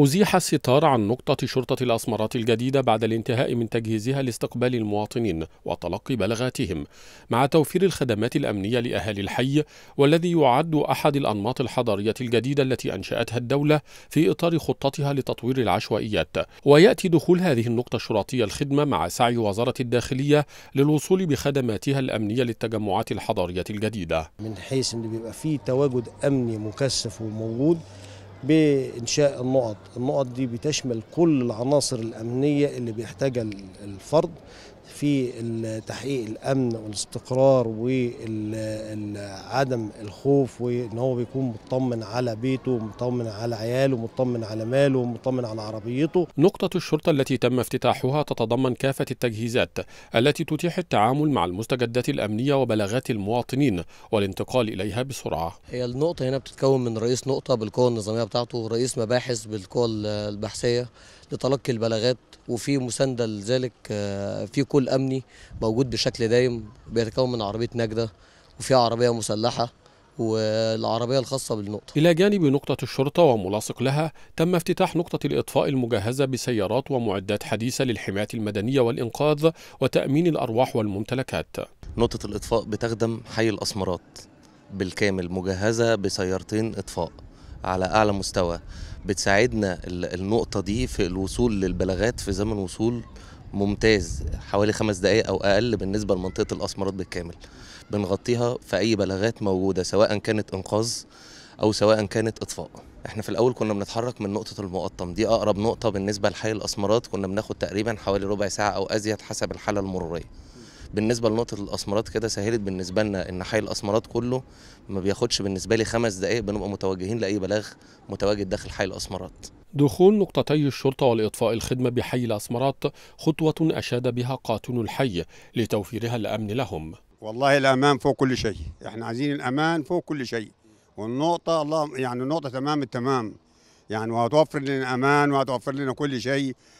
أزيح الستار عن نقطة شرطة الأسمرات الجديدة بعد الانتهاء من تجهيزها لاستقبال المواطنين وتلقي بلغاتهم مع توفير الخدمات الأمنية لأهالي الحي، والذي يعد أحد الأنماط الحضارية الجديدة التي أنشأتها الدولة في إطار خطتها لتطوير العشوائيات، ويأتي دخول هذه النقطة الشرطية الخدمة مع سعي وزارة الداخلية للوصول بخدماتها الأمنية للتجمعات الحضارية الجديدة. من حيث إن بيبقى فيه تواجد أمني مكثف وموجود بإنشاء النقط النقط دي بتشمل كل العناصر الأمنية اللي بيحتاجها الفرد في تحقيق الامن والاستقرار وعدم الخوف وان هو بيكون مطمن على بيته مطمن على عياله مطمن على ماله مطمن على عربيته نقطة الشرطة التي تم افتتاحها تتضمن كافة التجهيزات التي تتيح التعامل مع المستجدات الأمنية وبلاغات المواطنين والانتقال إليها بسرعة هي النقطة هنا بتتكون من رئيس نقطة بالقوة النظامية بتاعته رئيس مباحث بالقوة البحثية لتلقي البلاغات وفي مسانده لذلك آه، في كل امني موجود بشكل دايم بيتكون من عربيه نجده وفي عربيه مسلحه والعربية الخاصة بالنقطة إلى جانب نقطة الشرطة وملاصق لها تم افتتاح نقطة الإطفاء المجهزة بسيارات ومعدات حديثة للحماية المدنية والإنقاذ وتأمين الأرواح والممتلكات نقطة الإطفاء بتخدم حي الأسمرات بالكامل مجهزة بسيارتين إطفاء على اعلى مستوى بتساعدنا النقطه دي في الوصول للبلاغات في زمن وصول ممتاز حوالي خمس دقائق او اقل بالنسبه لمنطقه الاسمرات بالكامل بنغطيها في اي بلاغات موجوده سواء كانت انقاذ او سواء كانت اطفاء احنا في الاول كنا بنتحرك من نقطه المقطم دي اقرب نقطه بالنسبه لحي الاسمرات كنا بناخد تقريبا حوالي ربع ساعه او ازيد حسب الحاله المروريه بالنسبه لنقطه الاسمرات كده سهلت بالنسبه لنا ان حي الاسمرات كله ما بياخدش بالنسبه لي خمس دقائق بنبقى متوجهين لاي بلاغ متواجد داخل حي الاسمرات دخول نقطتي الشرطة والإطفاء الخدمة بحي الأسمرات خطوة أشاد بها قاتون الحي لتوفيرها الأمن لهم والله الأمان فوق كل شيء إحنا عايزين الأمان فوق كل شيء والنقطة الله يعني النقطة تمام التمام يعني وهتوفر لنا أمان وهتوفر لنا كل شيء